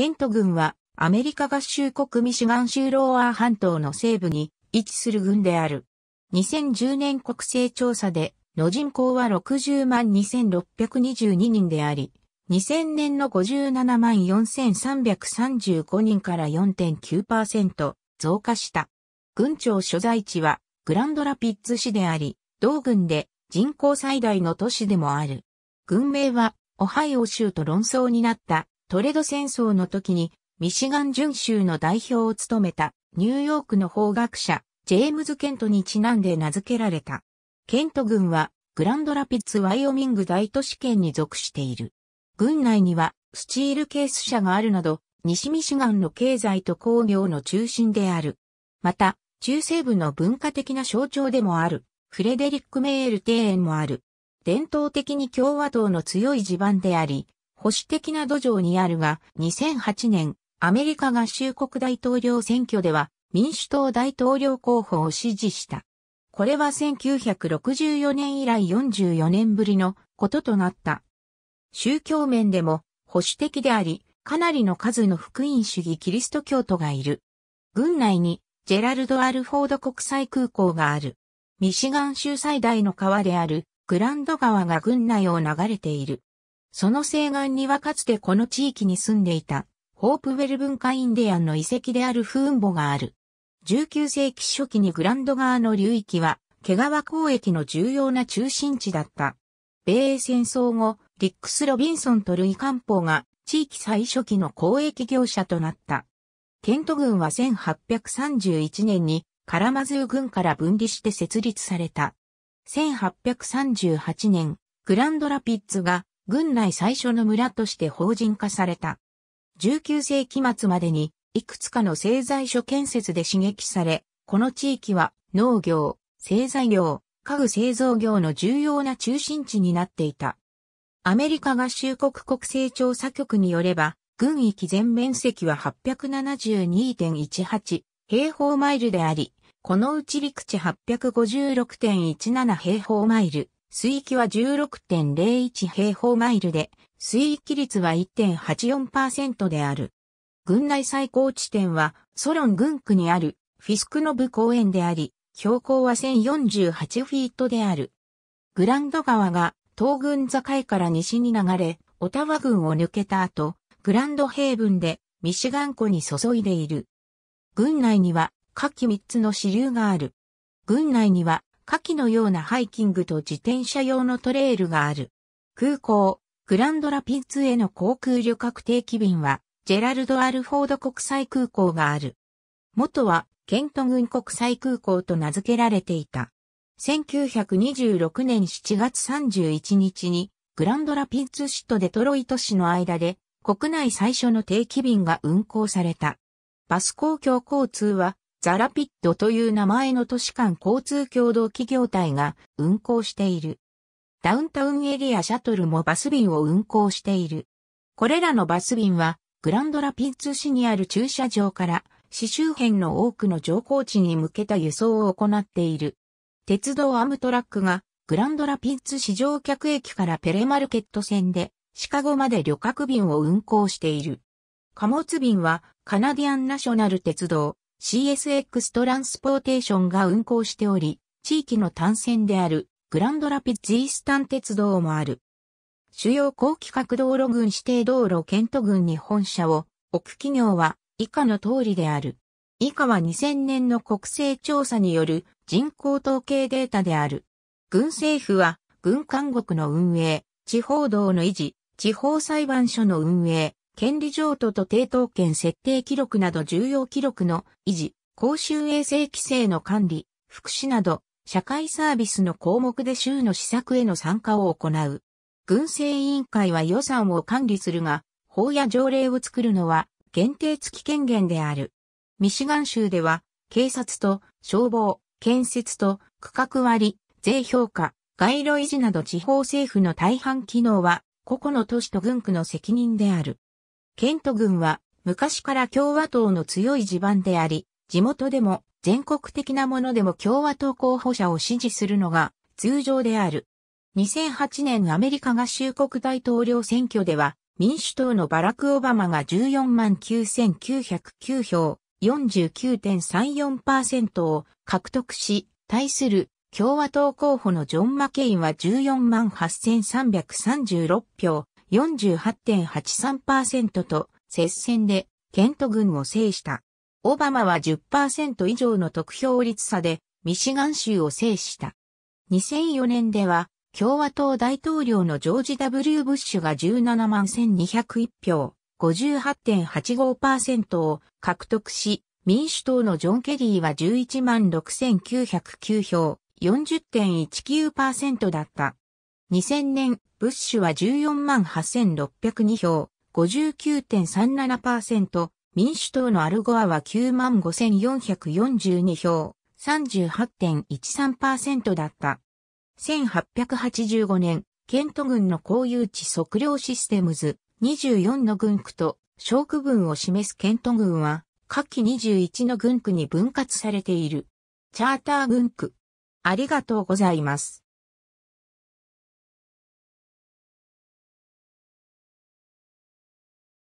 ケント軍はアメリカ合衆国ミシガン州ローアー半島の西部に位置する軍である。2010年国勢調査での人口は60万2622人であり、2000年の57万4335人から4.9%増加した。郡庁所在地はグランドラピッツ市であり、同軍で人口最大の都市でもある。軍名はオハイオ州と論争になったトレド戦争の時にミシガン準州の代表を務めたニューヨークの法学者ジェームズ・ケントにちなんで名付けられた。ケント軍はグランドラピッツ・ワイオミング大都市圏に属している。軍内にはスチールケース社があるなど西ミシガンの経済と工業の中心である。また、中西部の文化的な象徴でもある、フレデリック・メール庭園もある。伝統的に共和党の強い地盤であり、保守的な土壌にあるが、2008年、アメリカ合衆国大統領選挙では、民主党大統領候補を支持した。これは1964年以来44年ぶりのこととなった。宗教面でも保守的であり、かなりの数の福音主義キリスト教徒がいる。軍内にジェラルド・アルフォード国際空港がある。ミシガン州最大の川であるグランド川が軍内を流れている。その西岸にはかつてこの地域に住んでいた、ホープウェル文化インディアンの遺跡であるフーンボがある。19世紀初期にグランド側の流域は、毛皮交易の重要な中心地だった。米英戦争後、リックス・ロビンソンとルイ・カンポーが地域最初期の交易業者となった。ケント軍は1831年にカラマズー軍から分離して設立された。1838年、グランドラピッツが軍内最初の村として法人化された。19世紀末までに、いくつかの製材所建設で刺激され、この地域は農業、製材業、家具製造業の重要な中心地になっていた。アメリカ合衆国国勢調査局によれば、軍域全面積は872.18平方マイルであり、このうち陸地856.17平方マイル、水域は16.01平方マイルで、水域率は1.84%である。軍内最高地点は、ソロン軍区にある、フィスクノブ公園であり、標高は1048フィートである。グランド川が、東軍境から西に流れ、オタワ軍を抜けた後、グランドヘイブンで、ミシガン湖に注いでいる。軍内には、下記3つの支流がある。軍内には、下記のようなハイキングと自転車用のトレイルがある。空港、グランドラピッツへの航空旅客定期便は、ジェラルド・アルフォード国際空港がある。元は、ケント軍国際空港と名付けられていた。1926年7月31日に、グランドラピッツ市とデトロイト市の間で、国内最初の定期便が運行された。バス公共交通は、ザラピッドという名前の都市間交通共同企業体が運行している。ダウンタウンエリアシャトルもバス便を運行している。これらのバス便は、グランドラピッツ市にある駐車場から、市周辺の多くの乗降地に向けた輸送を行っている。鉄道アムトラックが、グランドラピッツ市乗客駅からペレマルケット線で、シカゴまで旅客便を運行している。貨物便は、カナディアンナショナル鉄道、CSX トランスポーテーションが運行しており、地域の単線であるグランドラピッジ・イースタン鉄道もある。主要高規格道路群指定道路ケント群に本社を置く企業は以下の通りである。以下は2000年の国勢調査による人口統計データである。軍政府は軍監獄の運営、地方道の維持、地方裁判所の運営、権利譲渡と抵当権設定記録など重要記録の維持、公衆衛生規制の管理、福祉など、社会サービスの項目で州の施策への参加を行う。軍政委員会は予算を管理するが、法や条例を作るのは限定付き権限である。ミシガン州では、警察と消防、建設と区画割、税評価、街路維持など地方政府の大半機能は、個々の都市と軍区の責任である。ケント軍は昔から共和党の強い地盤であり、地元でも全国的なものでも共和党候補者を支持するのが通常である。2008年アメリカ合衆国大統領選挙では民主党のバラク・オバマが14万9909票49.34%を獲得し、対する共和党候補のジョン・マケインは14万8336票48.83%と接戦でケント軍を制した。オバマは10%以上の得票率差でミシガン州を制した。2004年では共和党大統領のジョージ・ W・ ブッシュが17万1201票、58.85%を獲得し、民主党のジョン・ケリーは11万6909票、40.19%だった。2000年、ブッシュは14万8602票、59.37%、民主党のアルゴアは9万5442票、38.13%だった。1885年、ケント軍の公有地測量システムズ、24の軍区と、小区分を示すケント軍は、下記21の軍区に分割されている。チャーター軍区。ありがとうございます。